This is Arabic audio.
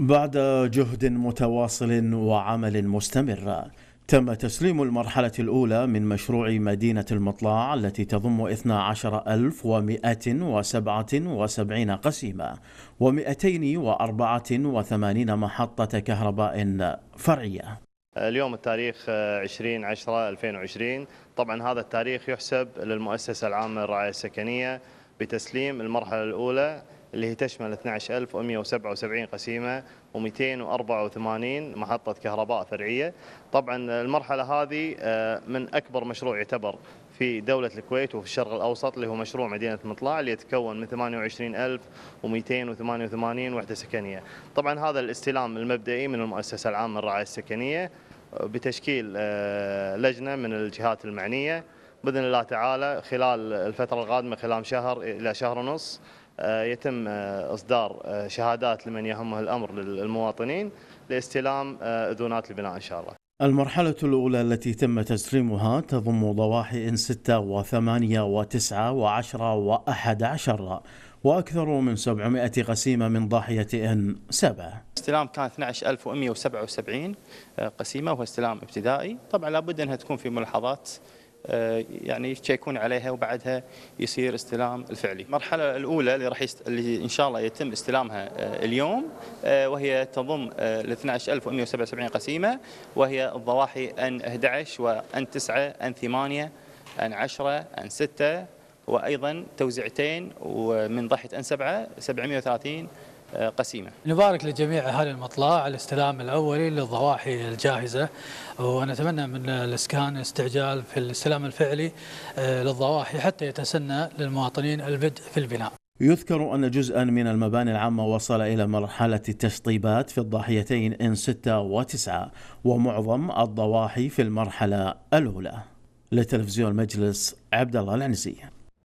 بعد جهد متواصل وعمل مستمر تم تسليم المرحلة الأولى من مشروع مدينة المطلع التي تضم 12177 قسيمة و284 محطة كهرباء فرعية اليوم التاريخ 20 10 2020 طبعا هذا التاريخ يحسب للمؤسسة العامة للرعاية السكنية بتسليم المرحلة الأولى اللي هي تشمل 12177 قسيمه و284 محطه كهرباء فرعيه. طبعا المرحله هذه آه، من اكبر مشروع يعتبر في دولة الكويت وفي الشرق الأوسط اللي هو مشروع مدينة مطلع اللي يتكون من 28288 وحدة سكنية طبعا هذا الاستلام المبدئي من المؤسسة العامة للرعاية السكنية آه، بتشكيل آه، لجنة من الجهات المعنية بإذن الله تعالى خلال الفترة القادمة خلال شهر إلى شهر ونص آه، يتم آه، اصدار آه، شهادات لمن يهمه الامر للمواطنين لاستلام اذونات البناء ان شاء الله. المرحلة الأولى التي تم تسليمها تضم ضواحي إن 6 و8 و9 و10 و11 وأكثر من 700 قسيمة من ضاحية إن 7 استلام كان 12177 قسيمة وهو استلام ابتدائي طبعا لابد أنها تكون في ملاحظات آه، يعني يتشيكون عليها وبعدها يصير استلام الفعلي. المرحله الاولى اللي راح يست... اللي ان شاء الله يتم استلامها آه، اليوم آه، وهي تضم ال 12177 قسيمه وهي الضواحي ان 11 وان 9 ان 8 ان 10 ان 6 وايضا توزيعتين ومن ضاحيه ان 7 730 قسيمة نبارك لجميع أهالي المطلع على الاستلام الأولي للضواحي الجاهزة ونتمنى من الإسكان استعجال في الاستلام الفعلي آه، للضواحي حتى يتسنى للمواطنين البدء في البناء يذكر أن جزءا من المباني العامة وصل إلى مرحلة التشطيبات في الضاحيتين إن 6 و9 ومعظم الضواحي في المرحلة الأولى لتلفزيون مجلس عبد الله العنزي